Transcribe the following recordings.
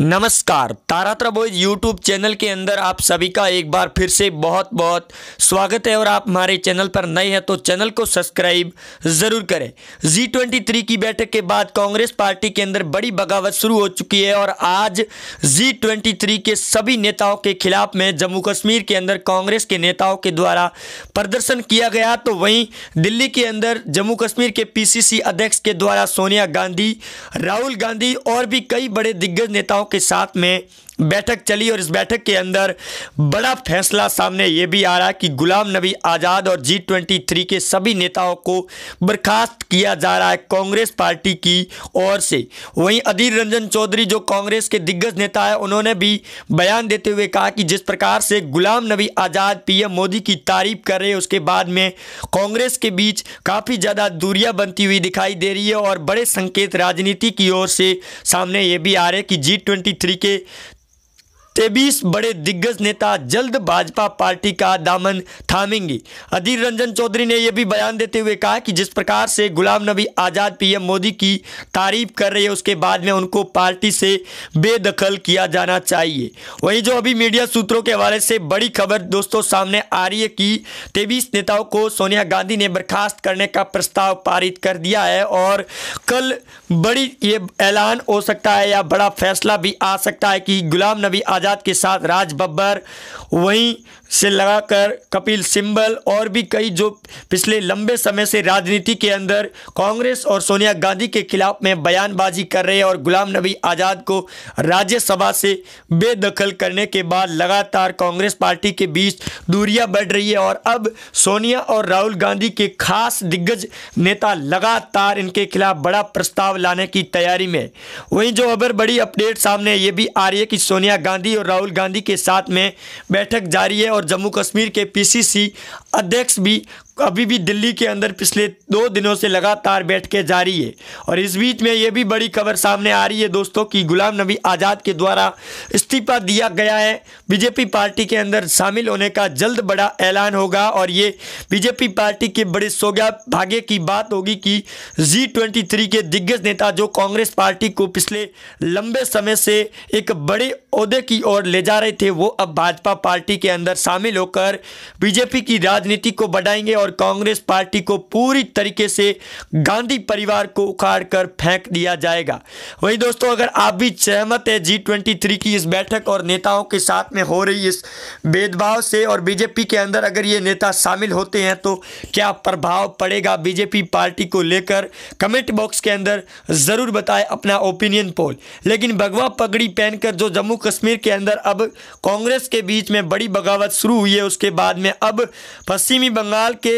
नमस्कार तारात्रा boys YouTube channel के अंदर आप सभी का एक बार फिर से बहुत बहुत स्वागत है और आप हमारे चैनल पर नए हैं तो चैनल को सब्सक्राइब ज़रूर करें जी ट्वेंटी थ्री की बैठक के बाद कांग्रेस पार्टी के अंदर बड़ी बगावत शुरू हो चुकी है और आज जी ट्वेंटी थ्री के सभी नेताओं के खिलाफ में जम्मू कश्मीर के अंदर कांग्रेस के नेताओं के द्वारा प्रदर्शन किया गया तो वहीं दिल्ली के अंदर जम्मू कश्मीर के पी अध्यक्ष के द्वारा सोनिया गांधी राहुल गांधी और भी कई बड़े दिग्गज नेताओं के साथ में बैठक चली और इस बैठक के अंदर बड़ा फैसला सामने ये भी आ रहा है कि गुलाम नबी आज़ाद और जी ट्वेंटी थ्री के सभी नेताओं को बर्खास्त किया जा रहा है कांग्रेस पार्टी की ओर से वहीं अधीर रंजन चौधरी जो कांग्रेस के दिग्गज नेता है उन्होंने भी बयान देते हुए कहा कि जिस प्रकार से गुलाम नबी आज़ाद पीएम मोदी की तारीफ कर रहे उसके बाद में कांग्रेस के बीच काफ़ी ज़्यादा दूरियाँ बनती हुई दिखाई दे रही है और बड़े संकेत राजनीति की ओर से सामने ये भी आ रहे हैं कि जी के तेबीस बड़े दिग्गज नेता जल्द भाजपा पार्टी का दामन थामेंगे अधीर रंजन चौधरी ने यह भी बयान देते हुए कहा कि जिस प्रकार से गुलाम नबी आज़ाद पीएम मोदी की तारीफ कर रहे हैं उसके बाद में उनको पार्टी से बेदखल किया जाना चाहिए वहीं जो अभी मीडिया सूत्रों के हवाले से बड़ी खबर दोस्तों सामने आ रही है कि तेबीस नेताओं को सोनिया गांधी ने बर्खास्त करने का प्रस्ताव पारित कर दिया है और कल बड़ी ये ऐलान हो सकता है या बड़ा फैसला भी आ सकता है कि गुलाम नबी आज़ाद आजाद के साथ राज बब्बर वहीं से लगाकर कपिल सिंबल और भी कई जो पिछले लंबे समय से राजनीति के अंदर कांग्रेस और सोनिया गांधी के खिलाफ में बयानबाजी कर रहे हैं और गुलाम नबी आज़ाद को राज्यसभा से बेदखल करने के बाद लगातार कांग्रेस पार्टी के बीच दूरियां बढ़ रही है और अब सोनिया और राहुल गांधी के खास दिग्गज नेता लगातार इनके खिलाफ बड़ा प्रस्ताव लाने की तैयारी में वहीं जो अबर बड़ी अपडेट सामने ये भी आ रही है कि सोनिया गांधी और राहुल गांधी के साथ में बैठक जारी है और जम्मू कश्मीर के पीसीसी अध्यक्ष भी अभी भी दिल्ली के अंदर पिछले दो दिनों से लगातार जा जारी है और इस बीच में ये भी बड़ी खबर सामने आ रही है दोस्तों कि गुलाम नबी आज़ाद के द्वारा इस्तीफा दिया गया है बीजेपी पार्टी के अंदर शामिल होने का जल्द बड़ा ऐलान होगा और ये बीजेपी पार्टी के बड़े सोगा भाग्य की बात होगी कि जी ट्वेंटी थ्री के दिग्गज नेता जो कांग्रेस पार्टी को पिछले लंबे समय से एक बड़े अहदे की ओर ले जा रहे थे वो अब भाजपा पार्टी के अंदर शामिल होकर बीजेपी की राजनीति को बढ़ाएंगे और और कांग्रेस पार्टी को पूरी तरीके से गांधी परिवार को उखाड़ कर फेंक दिया जाएगा वहीं दोस्तों अगर आप भी सहमत है जी ट्वेंटी की इस बैठक और नेताओं के साथ में हो रही इस भेदभाव से और बीजेपी के अंदर अगर ये नेता शामिल होते हैं तो क्या प्रभाव पड़ेगा बीजेपी पार्टी को लेकर कमेंट बॉक्स के अंदर ज़रूर बताएं अपना ओपिनियन पोल लेकिन भगवा पगड़ी पहनकर जो जम्मू कश्मीर के अंदर अब कांग्रेस के बीच में बड़ी बगावत शुरू हुई है उसके बाद में अब पश्चिमी बंगाल के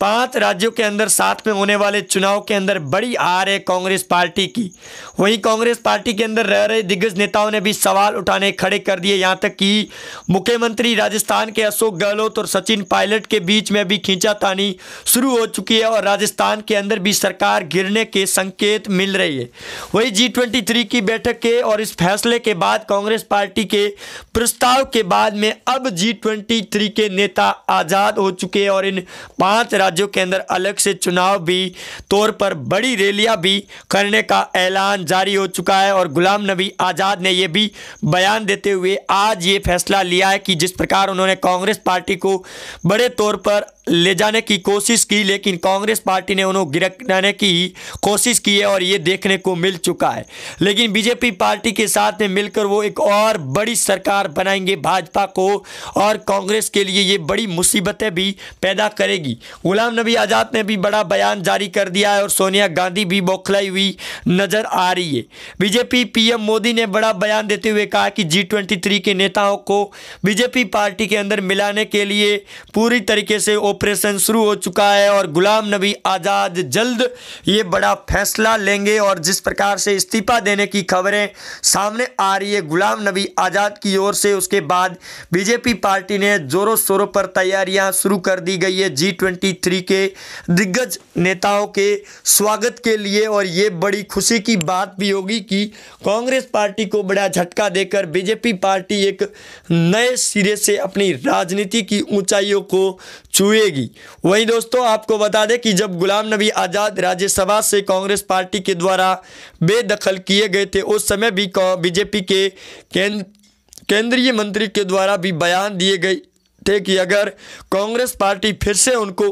पांच राज्यों के अंदर साथ में होने वाले चुनाव के अंदर बड़ी हार है कांग्रेस पार्टी की वहीं कांग्रेस पार्टी के अंदर रह रहे दिग्गज नेताओं ने भी सवाल उठाने खड़े कर दिए यहां तक कि मुख्यमंत्री राजस्थान के अशोक गहलोत और सचिन पायलट के बीच में भी खींचातानी शुरू हो चुकी है और राजस्थान के अंदर भी सरकार गिरने के संकेत मिल रही है वही जी ट्वेंटी की बैठक के और इस फैसले के बाद कांग्रेस पार्टी के प्रस्ताव के बाद में अब जी के नेता आज़ाद हो चुके हैं और इन पाँच राज्यों के अंदर अलग से चुनाव भी तौर पर बड़ी रैलियां भी करने का ऐलान जारी हो चुका है और गुलाम नबी आज़ाद ने यह भी बयान देते हुए आज ये फैसला लिया है कि जिस प्रकार उन्होंने कांग्रेस पार्टी को बड़े तौर पर ले जाने की कोशिश की लेकिन कांग्रेस पार्टी ने उन्हें गिरफ्तारने की कोशिश की है और ये देखने को मिल चुका है लेकिन बीजेपी पार्टी के साथ में मिलकर वो एक और बड़ी सरकार बनाएंगे भाजपा को और कांग्रेस के लिए ये बड़ी मुसीबतें भी पैदा करेगी गुलाम नबी आज़ाद ने भी बड़ा बयान जारी कर दिया है और सोनिया गांधी भी बौखलाई हुई नज़र आ रही है बीजेपी पी मोदी ने बड़ा बयान देते हुए कहा कि जी के नेताओं को बीजेपी पार्टी के अंदर मिलाने के लिए पूरी तरीके से ऑपरेशन शुरू हो चुका है और गुलाम नबी आज़ाद जल्द ये बड़ा फैसला लेंगे और जिस प्रकार से इस्तीफा देने की खबरें सामने आ रही है गुलाम नबी आज़ाद की ओर से उसके बाद बीजेपी पार्टी ने ज़ोरों शोरों पर तैयारियां शुरू कर दी गई है जी ट्वेंटी थ्री के दिग्गज नेताओं के स्वागत के लिए और ये बड़ी खुशी की बात भी होगी कि कांग्रेस पार्टी को बड़ा झटका देकर बीजेपी पार्टी एक नए सिरे से अपनी राजनीति की ऊंचाइयों को छुए मिलेगी वहीं दोस्तों आपको बता दें कि जब गुलाम नबी आज़ाद राज्यसभा से कांग्रेस पार्टी के द्वारा बेदखल किए गए थे उस समय भी बीजेपी के केंद्रीय मंत्री के द्वारा भी बयान दिए गए थे कि अगर कांग्रेस पार्टी फिर से उनको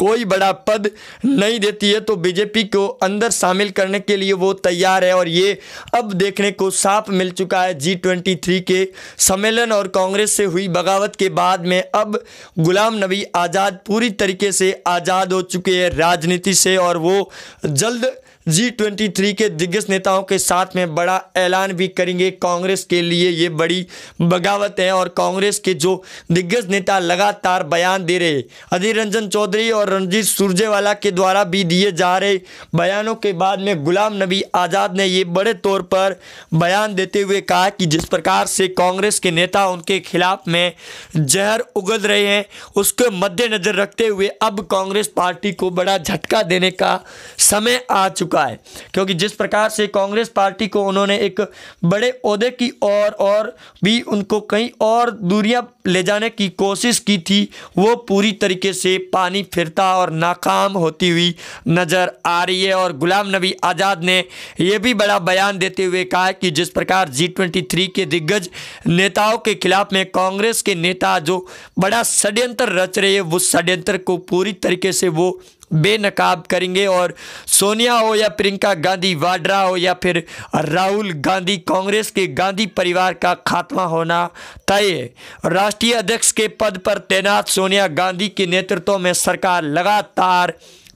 कोई बड़ा पद नहीं देती है तो बीजेपी को अंदर शामिल करने के लिए वो तैयार है और ये अब देखने को साफ मिल चुका है जी ट्वेंटी थ्री के सम्मेलन और कांग्रेस से हुई बगावत के बाद में अब गुलाम नबी आज़ाद पूरी तरीके से आज़ाद हो चुके हैं राजनीति से और वो जल्द जी ट्वेंटी थ्री के दिग्गज नेताओं के साथ में बड़ा ऐलान भी करेंगे कांग्रेस के लिए ये बड़ी बगावत है और कांग्रेस के जो दिग्गज नेता लगातार बयान दे रहे अधीर रंजन चौधरी और रणजीत सुरजेवाला के द्वारा भी दिए जा रहे बयानों के बाद में गुलाम नबी आज़ाद ने ये बड़े तौर पर बयान देते हुए कहा कि जिस प्रकार से कांग्रेस के नेता उनके खिलाफ में जहर उगल रहे हैं उसके मद्देनज़र रखते हुए अब कांग्रेस पार्टी को बड़ा झटका देने का समय आ चुका चुका है क्योंकि जिस प्रकार से कांग्रेस पार्टी को उन्होंने एक बड़े अहदे की और और भी उनको कई और दूरियां ले जाने की कोशिश की थी वो पूरी तरीके से पानी फिरता और नाकाम होती हुई नज़र आ रही है और गुलाम नबी आज़ाद ने यह भी बड़ा बयान देते हुए कहा कि जिस प्रकार जी ट्वेंटी के दिग्गज नेताओं के खिलाफ में कांग्रेस के नेता जो बड़ा षड्यंत्र रच रहे हैं वो षड्यंत्र को पूरी तरीके से वो बेनकाब करेंगे और सोनिया हो या प्रियंका गांधी वाड्रा हो या फिर राहुल गांधी कांग्रेस के गांधी परिवार का खात्मा होना तय है राष्ट्रीय अध्यक्ष के पद पर तैनात सोनिया गांधी के नेतृत्व में सरकार लगातार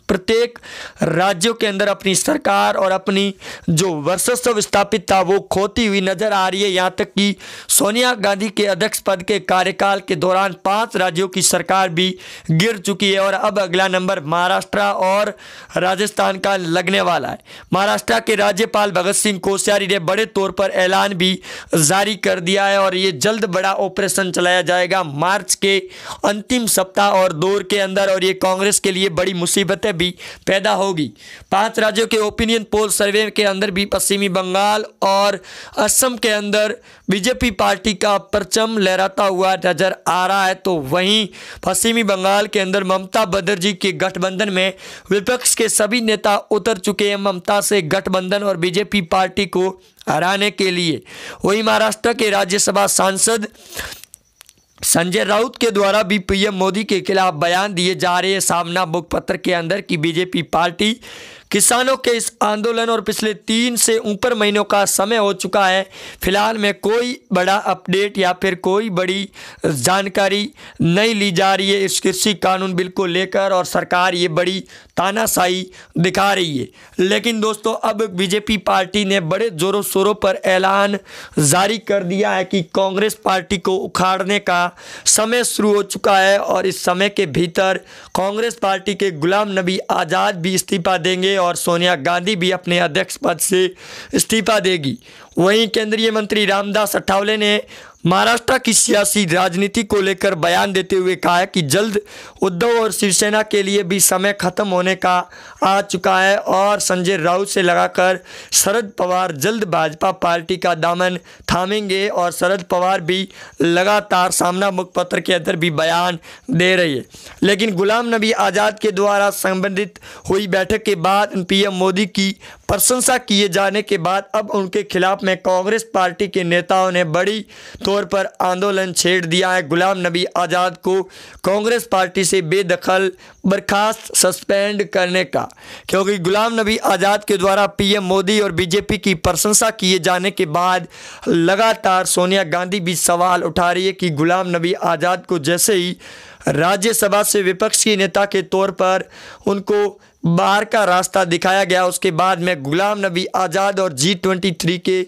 प्रत्येक राज्यों के अंदर अपनी सरकार और अपनी जो वर्चस्व स्थापित था वो खोती हुई नजर आ रही है यहाँ तक कि सोनिया गांधी के अध्यक्ष पद के कार्यकाल के दौरान पांच राज्यों की सरकार भी गिर चुकी है और अब अगला नंबर महाराष्ट्र और राजस्थान का लगने वाला है महाराष्ट्र के राज्यपाल भगत सिंह कोश्यारी ने बड़े तौर पर ऐलान भी जारी कर दिया है और ये जल्द बड़ा ऑपरेशन चलाया जाएगा मार्च के अंतिम सप्ताह और दौर के अंदर और ये कांग्रेस के लिए बड़ी मुसीबत है भी पैदा होगी पांच राज्यों के ओपिनियन पोल सर्वे के अंदर भी पश्चिमी बंगाल और असम के अंदर बीजेपी पार्टी का परचम लहराता हुआ नजर आ रहा है तो वहीं पश्चिमी बंगाल के अंदर ममता बनर्जी के गठबंधन में विपक्ष के सभी नेता उतर चुके हैं ममता से गठबंधन और बीजेपी पार्टी को हराने के लिए वही महाराष्ट्र के राज्यसभा सांसद संजय राउत के द्वारा भी पीएम मोदी के खिलाफ बयान दिए जा रहे सामना मुखपत्र के अंदर कि बीजेपी पार्टी किसानों के इस आंदोलन और पिछले तीन से ऊपर महीनों का समय हो चुका है फिलहाल में कोई बड़ा अपडेट या फिर कोई बड़ी जानकारी नहीं ली जा रही है इस कृषि कानून बिल को लेकर और सरकार ये बड़ी तानाशाही दिखा रही है लेकिन दोस्तों अब बीजेपी पार्टी ने बड़े ज़ोरों शोरों पर ऐलान जारी कर दिया है कि कांग्रेस पार्टी को उखाड़ने का समय शुरू हो चुका है और इस समय के भीतर कांग्रेस पार्टी के गुलाम नबी आज़ाद भी इस्तीफा देंगे और सोनिया गांधी भी अपने अध्यक्ष पद से इस्तीफा देगी वहीं केंद्रीय मंत्री रामदास अठावले ने महाराष्ट्र की सियासी राजनीति को लेकर बयान देते हुए कहा है कि जल्द उद्धव और शिवसेना के लिए भी समय खत्म होने का आ चुका है और संजय राउत से लगाकर शरद पवार जल्द भाजपा पार्टी का दामन थामेंगे और शरद पवार भी लगातार सामना मुखपत्र के अंदर भी बयान दे रही है लेकिन गुलाम नबी आज़ाद के द्वारा संबंधित हुई बैठक के बाद पीएम मोदी की प्रशंसा किए जाने के बाद अब उनके खिलाफ में कांग्रेस पार्टी के नेताओं ने बड़ी तौर पर आंदोलन छेड़ दिया है गुलाम नबी आज़ाद को कांग्रेस पार्टी से बेदखल बर्खास्त सस्पेंड करने का क्योंकि गुलाम नबी आज़ाद के द्वारा पीएम मोदी और बीजेपी की प्रशंसा किए जाने के बाद लगातार सोनिया गांधी भी सवाल उठा रही है कि गुलाम नबी आज़ाद को जैसे ही राज्यसभा से विपक्ष के नेता के तौर पर उनको बाहर का रास्ता दिखाया गया उसके बाद में गुलाम नबी आज़ाद और जी ट्वेंटी थ्री के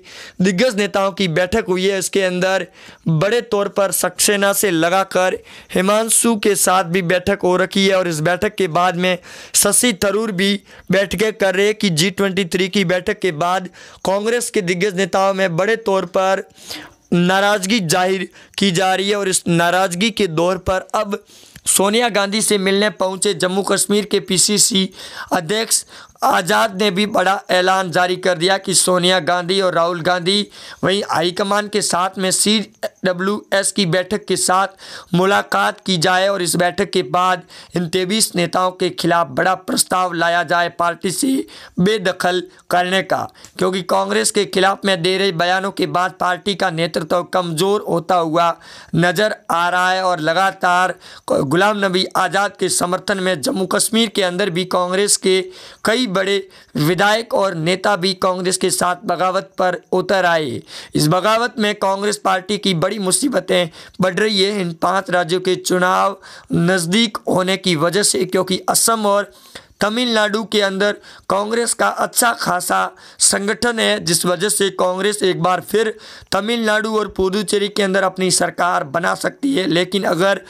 दिग्गज नेताओं की बैठक हुई है इसके अंदर बड़े तौर पर सक्सेना से लगाकर हिमांशु के साथ भी बैठक हो रखी है और इस बैठक के बाद में शशि थरूर भी बैठकें कर रहे कि जी ट्वेंटी थ्री की बैठक के बाद कांग्रेस के दिग्गज नेताओं में बड़े तौर पर नाराज़गी जाहिर की जा रही है और इस नाराज़गी के दौर पर अब सोनिया गांधी से मिलने पहुंचे जम्मू कश्मीर के पीसीसी अध्यक्ष आज़ाद ने भी बड़ा ऐलान जारी कर दिया कि सोनिया गांधी और राहुल गांधी वहीं हाईकमान के साथ में सी डब्ल्यू एस की बैठक के साथ मुलाकात की जाए और इस बैठक के बाद इन तेईस नेताओं के खिलाफ बड़ा प्रस्ताव लाया जाए पार्टी से बेदखल करने का क्योंकि कांग्रेस के खिलाफ में दे रहे बयानों के बाद पार्टी का नेतृत्व कमज़ोर होता हुआ नज़र आ रहा है और लगातार गुलाम नबी आज़ाद के समर्थन में जम्मू कश्मीर के अंदर भी कांग्रेस के कई बड़े विधायक और नेता भी कांग्रेस के साथ बगावत पर उतर आए इस बगावत में कांग्रेस पार्टी की बड़ी मुसीबतें बढ़ रही है इन पांच राज्यों के चुनाव नज़दीक होने की वजह से क्योंकि असम और तमिलनाडु के अंदर कांग्रेस का अच्छा खासा संगठन है जिस वजह से कांग्रेस एक बार फिर तमिलनाडु और पुदुचेरी के अंदर अपनी सरकार बना सकती है लेकिन अगर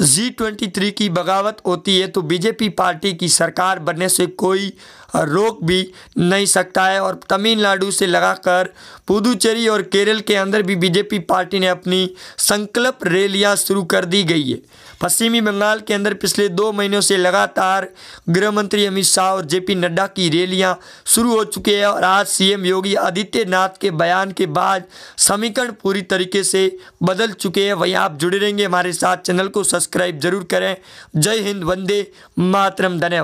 जी ट्वेंटी थ्री की बगावत होती है तो बीजेपी पार्टी की सरकार बनने से कोई रोक भी नहीं सकता है और तमिलनाडु से लगाकर पुदुचेरी और केरल के अंदर भी बीजेपी पार्टी ने अपनी संकल्प रैलियां शुरू कर दी गई है पश्चिमी बंगाल के अंदर पिछले दो महीनों से लगातार गृह मंत्री अमित शाह और जेपी नड्डा की रैलियां शुरू हो चुकी है और आज सीएम योगी आदित्यनाथ के बयान के बाद समीकरण पूरी तरीके से बदल चुके हैं वहीं आप जुड़े रहेंगे हमारे साथ चैनल को सब्सक्राइब जरूर करें जय हिंद वंदे मातरम धन्यवाद